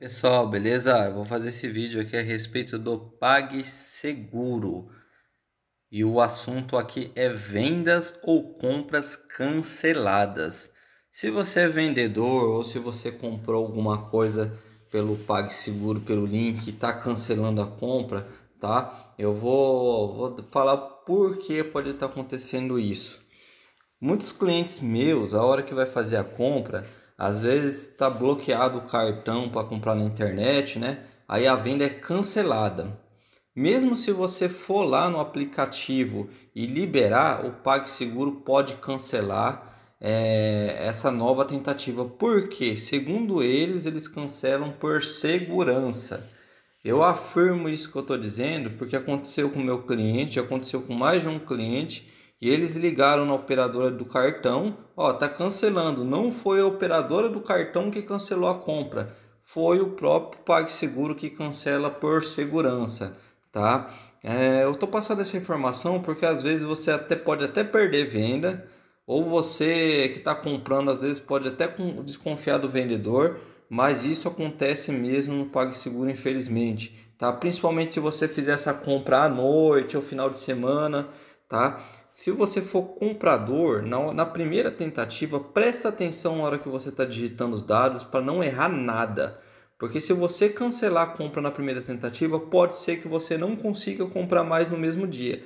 Pessoal, beleza? Eu vou fazer esse vídeo aqui a respeito do PagSeguro. E o assunto aqui é vendas ou compras canceladas. Se você é vendedor ou se você comprou alguma coisa pelo PagSeguro, pelo link, está cancelando a compra, tá? Eu vou, vou falar por que pode estar tá acontecendo isso. Muitos clientes meus, a hora que vai fazer a compra, às vezes está bloqueado o cartão para comprar na internet, né? Aí a venda é cancelada. Mesmo se você for lá no aplicativo e liberar, o PagSeguro pode cancelar é, essa nova tentativa. Porque, segundo eles, eles cancelam por segurança. Eu afirmo isso que eu estou dizendo porque aconteceu com meu cliente, aconteceu com mais de um cliente e eles ligaram na operadora do cartão, ó, tá cancelando. Não foi a operadora do cartão que cancelou a compra, foi o próprio PagSeguro que cancela por segurança, tá? É, eu tô passando essa informação porque às vezes você até pode até perder venda, ou você que está comprando às vezes pode até desconfiar do vendedor, mas isso acontece mesmo no PagSeguro, infelizmente, tá? Principalmente se você fizer essa compra à noite ou final de semana, tá? Se você for comprador, na, na primeira tentativa, presta atenção na hora que você está digitando os dados para não errar nada. Porque se você cancelar a compra na primeira tentativa, pode ser que você não consiga comprar mais no mesmo dia.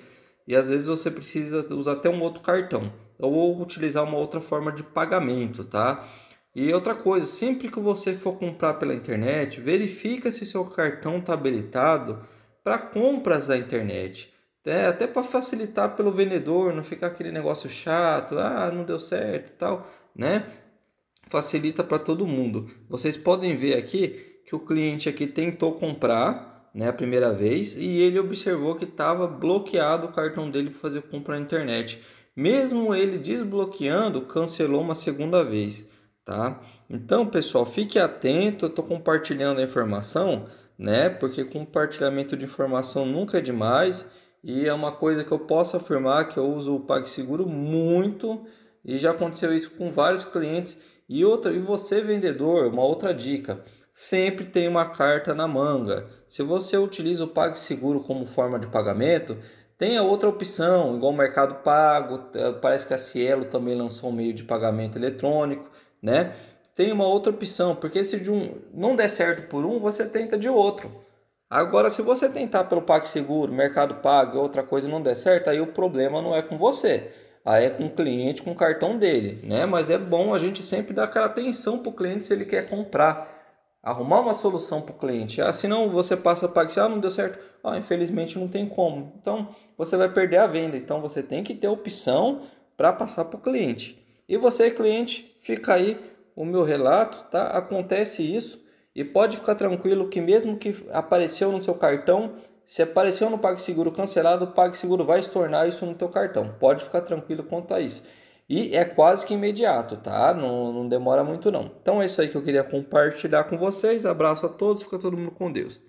E às vezes você precisa usar até um outro cartão ou utilizar uma outra forma de pagamento, tá? E outra coisa, sempre que você for comprar pela internet, verifica se seu cartão está habilitado para compras da internet. É, até para facilitar pelo vendedor, não ficar aquele negócio chato, ah, não deu certo e tal, né? Facilita para todo mundo. Vocês podem ver aqui que o cliente aqui tentou comprar, né, a primeira vez, e ele observou que estava bloqueado o cartão dele para fazer compra na internet. Mesmo ele desbloqueando, cancelou uma segunda vez, tá? Então, pessoal, fique atento, eu tô compartilhando a informação, né? Porque compartilhamento de informação nunca é demais e é uma coisa que eu posso afirmar que eu uso o PagSeguro muito e já aconteceu isso com vários clientes. E outra, e você vendedor, uma outra dica, sempre tem uma carta na manga. Se você utiliza o PagSeguro como forma de pagamento, tem a outra opção, igual o Mercado Pago, parece que a Cielo também lançou um meio de pagamento eletrônico, né? Tem uma outra opção, porque se de um não der certo por um, você tenta de outro. Agora, se você tentar pelo PagSeguro, Mercado Pago, outra coisa não der certo, aí o problema não é com você. Aí é com o cliente, com o cartão dele, né? Mas é bom a gente sempre dar aquela atenção para o cliente se ele quer comprar. Arrumar uma solução para o cliente. Ah, não você passa para ah, não deu certo. Ah, infelizmente não tem como. Então, você vai perder a venda. Então, você tem que ter opção para passar para o cliente. E você, cliente, fica aí o meu relato, tá? Acontece isso e pode ficar tranquilo que mesmo que apareceu no seu cartão, se apareceu no PagSeguro cancelado, o PagSeguro vai estornar isso no teu cartão. Pode ficar tranquilo quanto a isso. E é quase que imediato, tá? Não, não demora muito não. Então é isso aí que eu queria compartilhar com vocês. Abraço a todos, fica todo mundo com Deus.